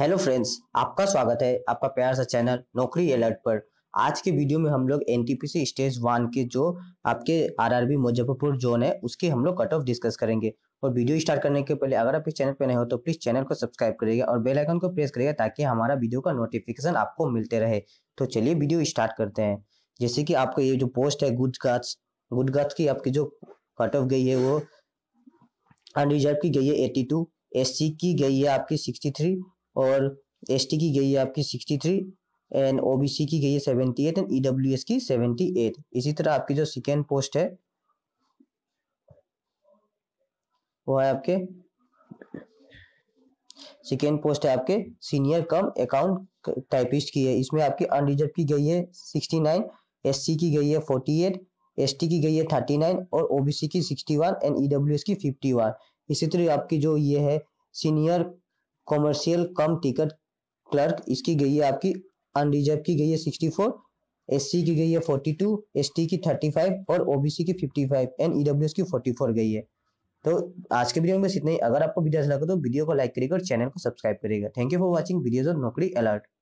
hello friends आपका स्वागत है आपका प्यार सा चैनल नौकरी अलर्ट पर आज के वीडियो में हम लोग एन स्टेज वन के जो आपके आरआरबी मुजफ्फरपुर जोन है उसके हम लोग कट ऑफ डिस्कस करेंगे और वीडियो स्टार्ट करने के पहले अगर आप इस चैनल पर नए हो तो प्लीज चैनल को सब्सक्राइब करिएगा और बेल आइकन को प्रेस करिएगा ताकि हमारा वीडियो का नोटिफिकेशन आपको मिलते रहे तो चलिए वीडियो स्टार्ट करते हैं जैसे कि आपका ये जो पोस्ट है गुड गार्ड्स गुड गार्ड्स की आपकी जो कट ऑफ गई है वो अनरिजर्व की गई है एट्टी टू एस की गई है आपकी सिक्सटी थ्री और एस की गई है आपकी सिक्सटी थ्री एंड ओबीसी की गई है seventy eight and E W S की सेवेंटी एट इसी तरह आपकी जो सेकेंड पोस्ट है वो है आपके सेकेंड पोस्ट है आपके सीनियर कम अकाउंट टाइपिस्ट की है इसमें आपकी अनरिजर्व की गई है सिक्सटी नाइन एस की गई है फोर्टी एट एस की गई है थर्टी नाइन और ओबीसी की sixty one and E W S की फिफ्टी वन इसी तरह आपकी जो ये है senior commercial cum ticket clerk इसकी गई है आपकी अनरिजर्व की गई है सिक्सटी फोर एस की गई है फोर्टी टू एस की थर्टी फाइव और ओबीसी की फिफ्टी फाइव एंड ईडब्ल्यू की फोर्टी फोर गई है तो आज के वीडियो में बस इतना ही अगर आपको वीडियो अच्छा लगा तो वीडियो को लाइक करेगा और चैनल को सब्सक्राइब करेगा thank you for watching videos और नौकरी अलर्ट